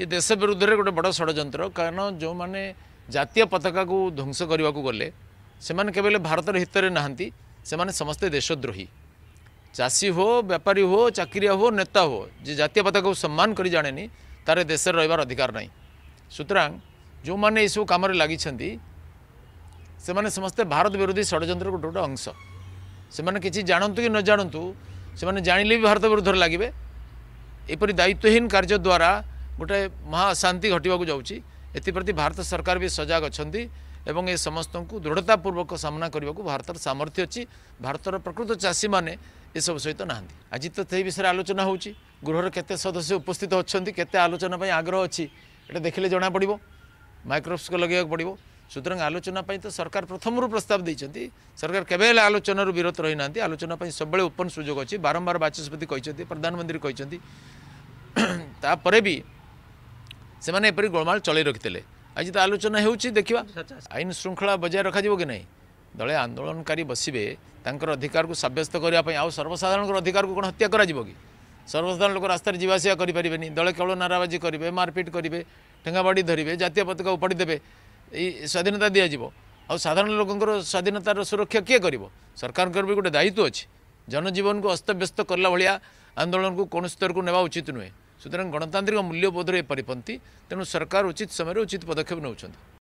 ये देश विरुद्धରେ ଗୋଟେ ବଡ଼ ଷଡ଼ଯନ୍ତ୍ର କାରଣ ଯେଉଁମାନେ ଜାତୀୟ ପତାକାକୁ ଧ୍ୱଂସ କରିବାକୁ ଗଲେ ସେମାନେ କେବଳ ଭାରତର ହିତରେ ନାହାନ୍ତି ସେମାନେ ସମସ୍ତେ ଦେଶଦ୍ରୋହୀ ଚାଷୀ ହୋ ବେପାରୀ ହୋ ଚାକିରିଆ ହୋ ନେତା ହୋ ଯେ ଜାତୀୟ ପତାକାକୁ ସମ୍ମାନ କରି ଜାଣେନି ତାର ଦେଶରେ ରହିବାର ଅଧିକାର ନାହିଁ ସୁତରାଂ ଯେଉଁମାନେ ଏସବୁ କାମରେ ଲାଗିଛନ୍ତି ସେମାନେ ସମସ୍ତେ ଭାରତ ବିରୋଧୀ ଷଡ଼ଯନ୍ତ୍ରର ଗୋଟେ ଗୋଟେ ଅଂଶ ସେମାନେ କିଛି ଜାଣନ୍ତୁ କି ନ ଜାଣନ୍ତୁ ସେମାନେ ଜାଣିଲେ ବି ଭାରତ ବିରୁଦ୍ଧରେ ଲାଗିବେ ଏପରି ଦାୟିତ୍ୱହୀନ କାର୍ଯ୍ୟ ଦ୍ୱାରା ଗୋଟେ ମହାଶାନ୍ତି ଘଟିବାକୁ ଯାଉଛି ଏଥିପ୍ରତି ଭାରତ ସରକାର ବି ସଜାଗ ଅଛନ୍ତି ଏବଂ ଏ ସମସ୍ତଙ୍କୁ ଦୃଢ଼ତାପୂର୍ବକ ସାମ୍ନା କରିବାକୁ ଭାରତର ସାମର୍ଥ୍ୟ ଅଛି ଭାରତର ପ୍ରକୃତ ଚାଷୀମାନେ ଏସବୁ ସହିତ ନାହାନ୍ତି ଆଜି ତ ସେହି ବିଷୟରେ ଆଲୋଚନା ହେଉଛି ଗୃହର କେତେ ସଦସ୍ୟ ଉପସ୍ଥିତ ଅଛନ୍ତି କେତେ ଆଲୋଚନା ପାଇଁ ଆଗ୍ରହ ଅଛି ଏଇଟା ଦେଖିଲେ ଜଣାପଡ଼ିବ ମାଇକ୍ରୋସ୍କୋପ ଲଗାଇବାକୁ ପଡ଼ିବ সুতরাং আলোচনা তো সরকার প্রথমর প্রস্তাব দিয়েছেন সরকার কেবে হলে আলোচনার বিরত রই না আলোচনা সবুলে ওপন সুযোগ অ বারম্বার বাচস্পতি প্রধানমন্ত্রী কিন্তু তাপরে বি ସେମାନେ ଏପରି ଗୋଳମାଳ ଚଳେଇ ରଖିଥିଲେ ଆଜି ତ ଆଲୋଚନା ହେଉଛି ଦେଖିବା ଆଇନ ଶୃଙ୍ଖଳା ବଜାୟ ରଖାଯିବ କି ନାହିଁ ଦଳେ ଆନ୍ଦୋଳନକାରୀ ବସିବେ ତାଙ୍କର ଅଧିକାରକୁ ସାବ୍ୟସ୍ତ କରିବା ପାଇଁ ଆଉ ସର୍ବସାଧାରଣଙ୍କର ଅଧିକାରକୁ କ'ଣ ହତ୍ୟା କରାଯିବ କି ସର୍ବସାଧାରଣ ଲୋକ ରାସ୍ତାରେ ଯିବା ଆସିବା କରିପାରିବେନି ଦଳେ କେବଳ ନାରାବାଜି କରିବେ ମାରପିଟ୍ କରିବେ ଠେଙ୍ଗାବାଡ଼ି ଧରିବେ ଜାତୀୟ ପତାକା ଉପାଡ଼ି ଦେବେ ଏଇ ସ୍ୱାଧୀନତା ଦିଆଯିବ ଆଉ ସାଧାରଣ ଲୋକଙ୍କର ସ୍ୱାଧୀନତାର ସୁରକ୍ଷା କିଏ କରିବ ସରକାରଙ୍କର ବି ଗୋଟେ ଦାୟିତ୍ୱ ଅଛି ଜନଜୀବନକୁ ଅସ୍ତବ୍ୟସ୍ତ କଲା ଭଳିଆ ଆନ୍ଦୋଳନକୁ କୌଣସି ସ୍ତରକୁ ନେବା ଉଚିତ ନୁହେଁ সুতরাং গণতান্ত্রিক মূল্যবোধরে পরিপন্থী তেমন সরকার উচিত সময়ের উচিত পদক্ষেপ নেওয়া